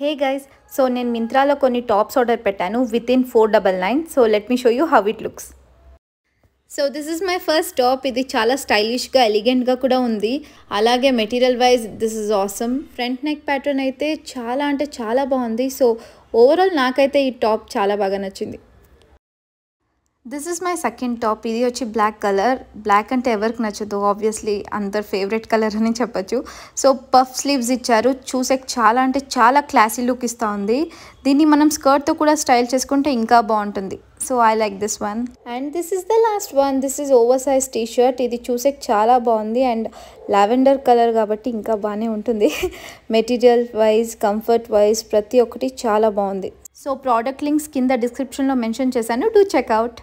hey guys so నేను మింత్రాలో కొన్ని టాప్స్ ఆర్డర్ పెట్టాను within four double nine so let me show you how it looks so this is my first top ఇది చాలా స్టైలిష్గా ఎలిగెంట్గా కూడా ఉంది అలాగే material wise this is awesome front neck pattern అయితే చాలా అంటే చాలా బాగుంది సో ఓవరాల్ నాకైతే ఈ టాప్ చాలా బాగా నచ్చింది this is my second top ఇది వచ్చి బ్లాక్ కలర్ బ్లాక్ అంటే ఎవరికి నచ్చదు ఆబ్వియస్లీ అందరు ఫేవరెట్ కలర్ అని చెప్పచ్చు సో పఫ్ స్లీవ్స్ ఇచ్చారు చూసే చాలా అంటే చాలా క్లాసీ లుక్ ఇస్తూ ఉంది దీన్ని మనం స్కర్ట్తో కూడా స్టైల్ చేసుకుంటే ఇంకా బాగుంటుంది so I like this one and this is the last one this is over size T shirt ఇది చూసే చాలా బాగుంది అండ్ లావెండర్ కలర్ కాబట్టి ఇంకా బాగానే ఉంటుంది మెటీరియల్ వైజ్ కంఫర్ట్ వైజ్ ప్రతి ఒక్కటి చాలా బాగుంది సో ప్రోడక్ట్ లింక్స్ కింద డిస్క్రిప్షన్లో మెన్షన్ చేశాను డూ చెక్అవుట్